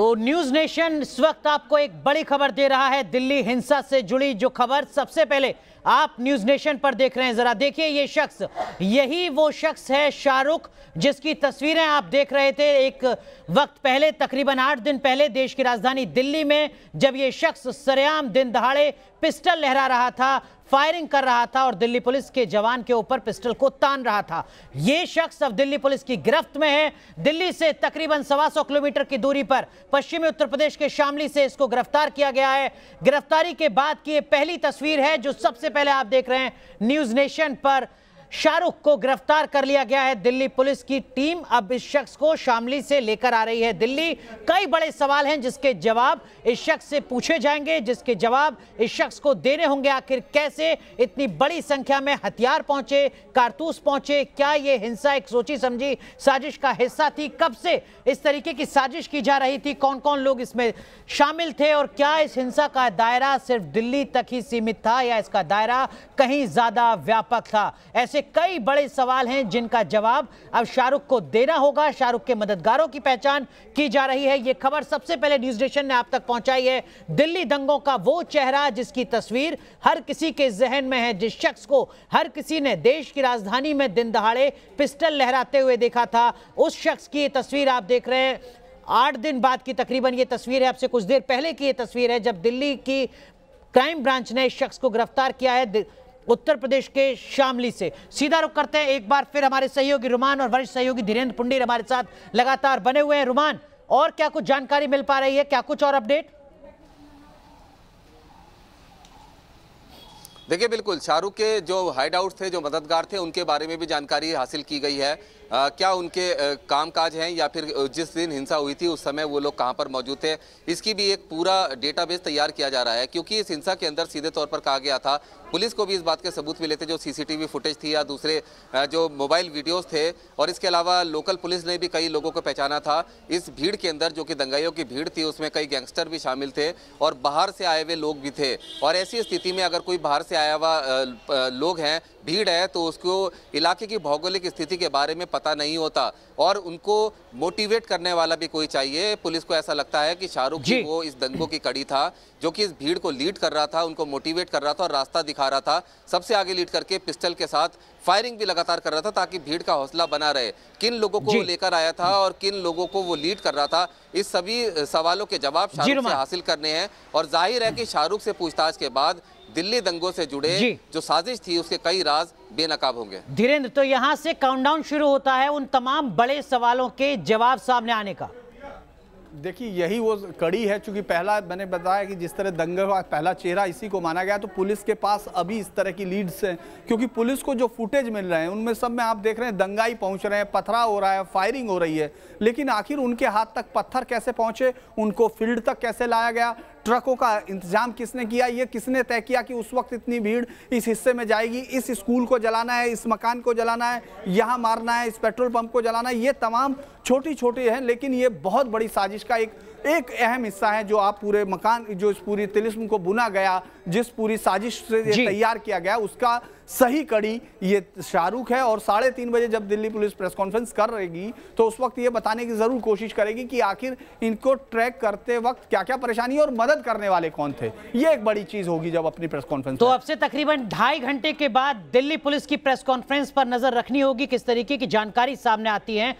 तो news nation इस वक्त आपको एक बड़ी खबर दे रहा है दिल्ली हिंसा से जुड़ी जो खबर सबसे पहले आप न्यूज नेशन पर देख रहे हैं जरा देखिए ये शख्स यही वो शख्स है शाहरुख जिसकी तस्वीरें आप देख रहे थे एक वक्त पहले तकरीबन आठ दिन पहले देश की राजधानी दिल्ली में जब ये शख्स सरेआम दिन दहाड़े पिस्टल लहरा रहा था फायरिंग कर रहा था और दिल्ली पुलिस के जवान के ऊपर पिस्टल को तान रहा था यह शख्स अब दिल्ली पुलिस की गिरफ्त में है दिल्ली से तकरीबन सवा सौ किलोमीटर की दूरी पर पश्चिमी उत्तर प्रदेश के शामली से इसको गिरफ्तार किया गया है गिरफ्तारी के बाद की पहली तस्वीर है जो सबसे पहले आप देख रहे हैं न्यूज नेशन पर शाहरुख को गिरफ्तार कर लिया गया है दिल्ली पुलिस की टीम अब इस शख्स को शामली से लेकर आ रही है दिल्ली कई बड़े सवाल हैं जिसके जवाब इस शख्स से पूछे जाएंगे जिसके जवाब इस शख्स को देने होंगे आखिर कैसे इतनी बड़ी संख्या में हथियार पहुंचे कारतूस पहुंचे क्या ये हिंसा एक सोची समझी साजिश का हिस्सा थी कब से इस तरीके की साजिश की जा रही थी कौन कौन लोग इसमें शामिल थे और क्या इस हिंसा का दायरा सिर्फ दिल्ली तक ही सीमित था या इसका दायरा कहीं ज्यादा व्यापक था ऐसे कई बड़े सवाल हैं जिनका जवाब अब शाहरुख को देना होगा शाहरुख के मददगारों की पहचान की जा रही है ये खबर सबसे पहले न्यूज स्टेशन ने आप तक पहुंचाई है दिल्ली दंगों का वो चेहरा जिसकी तस्वीर हर किसी के जहन में है जिस शख्स को हर किसी ने देश की राजधानी में दिन दहाड़े पिस्टल लहराते हुए देखा था उस शख्स की तस्वीर आप देख रहे हैं आठ दिन बाद की तकरीबन ये तस्वीर है आपसे कुछ देर पहले की ये तस्वीर है जब दिल्ली की क्राइम ब्रांच ने इस शख्स को गिरफ्तार किया है उत्तर प्रदेश के शामली से सीधा रुख करते हैं एक बार फिर हमारे सहयोगी रुमान और वरिष्ठ सहयोगी धीरेन्द्र पुंडीर हमारे साथ लगातार बने हुए हैं रुमान और क्या कुछ जानकारी मिल पा रही है क्या कुछ और अपडेट देखिए बिल्कुल शाहरुख के जो हाइड आउट थे जो मददगार थे उनके बारे में भी जानकारी हासिल की गई है क्या उनके कामकाज हैं या फिर जिस दिन हिंसा हुई थी उस समय वो लोग कहाँ पर मौजूद थे इसकी भी एक पूरा डेटाबेस तैयार किया जा रहा है क्योंकि इस हिंसा के अंदर सीधे तौर पर कहा गया था पुलिस को भी इस बात के सबूत मिले थे जो सीसीटीवी फुटेज थी या दूसरे जो मोबाइल वीडियोस थे और इसके अलावा लोकल पुलिस ने भी कई लोगों को पहचाना था इस भीड़ के अंदर जो कि दंगाइयों की भीड़ थी उसमें कई गैंगस्टर भी शामिल थे और बाहर से आए हुए लोग भी थे और ऐसी स्थिति में अगर कोई बाहर से आया हुआ लोग हैं भीड़ है तो उसको इलाके की भौगोलिक स्थिति के बारे में पता पता नहीं होता और उनको मोटिवेट करने वाला भी कोई चाहिए पुलिस को ऐसा लगता है कि शाहरुख वो इस दंगों की कड़ी था जो कि इस भीड़ को लीड कर रहा था उनको मोटिवेट कर रहा था और रास्ता दिखा रहा था सबसे आगे लीड करके पिस्टल के साथ फायरिंग भी लगातार कर रहा था ताकि भीड़ का हौसला बना रहे किन लोगों को लेकर आया था और किन लोगों को वो लीड कर रहा था इस सभी सवालों के जवाब शाहरुख से हासिल करने हैं और जाहिर है कि शाहरुख से पूछताछ के बाद दिल्ली दंगों से जुड़े जो साजिश थी उसके कई राज बेनकाब होंगे धीरेन्द्र तो यहाँ से काउंटडाउन शुरू होता है उन तमाम बड़े सवालों के जवाब सामने आने का देखिए यही वो कड़ी है क्योंकि पहला मैंने बताया कि जिस तरह दंगे का पहला चेहरा इसी को माना गया तो पुलिस के पास अभी इस तरह की लीड्स हैं क्योंकि पुलिस को जो फुटेज मिल रहे हैं उनमें सब में आप देख रहे हैं दंगाई पहुंच रहे हैं पथरा हो रहा है फायरिंग हो रही है लेकिन आखिर उनके हाथ तक पत्थर कैसे पहुँचे उनको फील्ड तक कैसे लाया गया ट्रकों का इंतजाम किसने किया ये किसने तय किया कि उस वक्त इतनी भीड़ इस हिस्से में जाएगी इस स्कूल को जलाना है इस मकान को जलाना है यहाँ मारना है इस पेट्रोल पंप को जलाना है ये तमाम छोटी छोटी हैं लेकिन ये बहुत बड़ी साजिश का एक एक अहम हिस्सा है जो आप पूरे मकान जो इस पूरी तिलिस्म को बुना गया जिस पूरी साजिश से तैयार किया गया उसका सही कड़ी ये शाहरुख है और साढ़े तीन बजे जब दिल्ली पुलिस प्रेस कॉन्फ्रेंस कर रहेगी तो उस वक्त ये बताने की ज़रूर कोशिश करेगी कि आखिर इनको ट्रैक करते वक्त क्या क्या परेशानी और मदद करने वाले कौन थे ये एक बड़ी चीज़ होगी जब अपनी प्रेस कॉन्फ्रेंस तो अब से तकरीबन ढाई घंटे के बाद दिल्ली पुलिस की प्रेस कॉन्फ्रेंस पर नज़र रखनी होगी किस तरीके की जानकारी सामने आती है